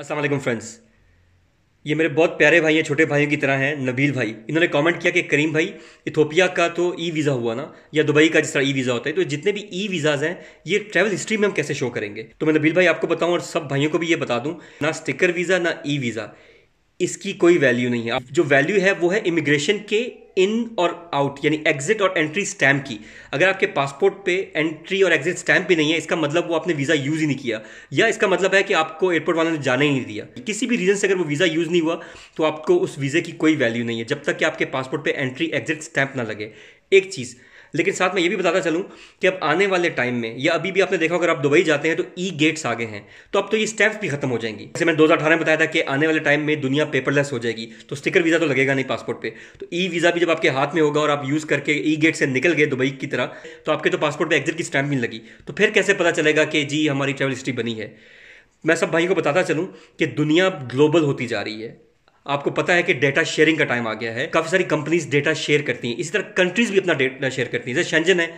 Aslam friends ये मेरे बहुत प्यारे भाई हैं छोटे भाइयों की तरह हैं नबील भाई इन्होंने कमेंट किया कि करीम भाई इथोपिया का तो ई वीज़ा हुआ ना या दुबई का जिस तरह ई वीज़ा होता है तो जितने भी ई वीज़ाज़ हैं ये ट्रैवल हिस्ट्री में हम कैसे शो करेंगे तो मैं नबील भाई आपको बताऊं और सब भाइयों को भी ये बता दूँ ना स्टिकर वीज़ा ना ई वीज़ा इसकी कोई वैल्यू नहीं है जो वैल्यू है वो है इमिग्रेशन के इन और आउट यानी एग्जिट और एंट्री स्टैम्प की अगर आपके पासपोर्ट पे एंट्री और एग्जिट स्टैम्प भी नहीं है इसका मतलब वो आपने वीज़ा यूज़ ही नहीं किया या इसका मतलब है कि आपको एयरपोर्ट वालों ने जाने ही नहीं दिया किसी भी रीज़न से अगर वो वीज़ा यूज़ नहीं हुआ तो आपको उस वीज़े की कोई वैल्यू नहीं है जब तक कि आपके पासपोर्ट पर एंट्री एग्जिट स्टैम्प ना लगे एक चीज़ लेकिन साथ में ये भी बताता चलूँ कि अब आने वाले टाइम में या अभी भी आपने देखा अगर आप दुबई जाते हैं तो ई गेट्स आगे हैं तो अब तो ये स्टैम्प भी खत्म हो जाएंगी जैसे मैंने दो हज़ार में बताया था कि आने वाले टाइम में दुनिया पेपरलेस हो जाएगी तो स्टिकर वीज़ा तो लगेगा नहीं पासपोर्ट पर तो ई वीज़ा भी जब आपके हाथ में होगा और आप यूज़ करके ई गेट से निकल गए दुबई की तरह तो आपके तो पासपोर्ट पर एग्जिट की स्टैम्प नहीं लगी तो फिर कैसे पता चलेगा कि जी हमारी ट्रैवल हिस्ट्री बनी है मैं सब भाई को बताता चलूँ कि दुनिया ग्लोबल होती जा रही है आपको पता है कि डेटा शेयरिंग का टाइम आ गया है काफ़ी सारी कंपनीज डेटा शेयर करती हैं इसी तरह कंट्रीज भी अपना डेटा शेयर करती हैं जैसे शंजन है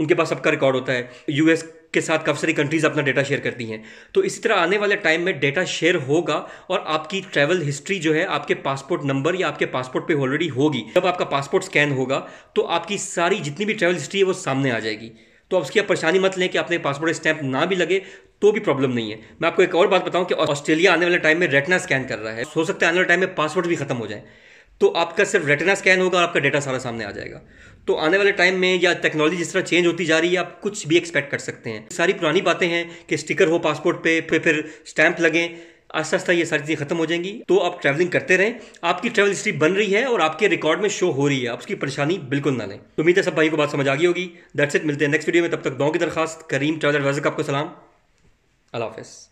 उनके पास सबका रिकॉर्ड होता है यूएस के साथ काफ़ी सारी कंट्रीज अपना डेटा शेयर करती हैं तो इसी तरह आने वाले टाइम में डेटा शेयर होगा और आपकी ट्रैवल हिस्ट्री जो है आपके पासपोर्ट नंबर या आपके पासपोर्ट पे ऑलरेडी होगी जब आपका पासपोर्ट स्कैन होगा तो आपकी सारी जितनी भी ट्रैवल हिस्ट्री है वो सामने आ जाएगी तो आप उसकी आप परेशानी मत लें कि आपने पासपोर्ट स्टैंप ना भी लगे तो भी प्रॉब्लम नहीं है मैं आपको एक और बात बताऊं कि ऑस्ट्रेलिया आने वाले टाइम में रेटना स्कैन कर रहा है हो सकता है आने वाले टाइम में पासवर्ड भी खत्म हो जाए तो आपका सिर्फ रेटना स्कैन होगा और आपका डेटा सारा सामने आ जाएगा तो आने वाले टाइम में या टेक्नोलॉजी जिस तरह चेंज होती जा रही है आप कुछ भी एक्सपेक्ट कर सकते हैं सारी पुरानी बातें हैं कि स्टिकर हो पासपोर्ट पे फिर फिर स्टैंप लगें आस्ता आस्ता ये सारी चीज़ें खत्म हो जाएंगी तो आप ट्रैवलिंग करते रहें आपकी ट्रैवल हिस्ट्री बन रही है और आपके रिकॉर्ड में शो हो रही है आप उसकी परेशानी बिल्कुल ना लें तो उम्मीद है सब भाई को बात समझ आ गई होगी दैट्स इट मिलते हैं नेक्स्ट वीडियो में तब तक दो की दरखास्त करीम ट्रैवल एडवाइजर का आपको सलाम Alô, Alofes.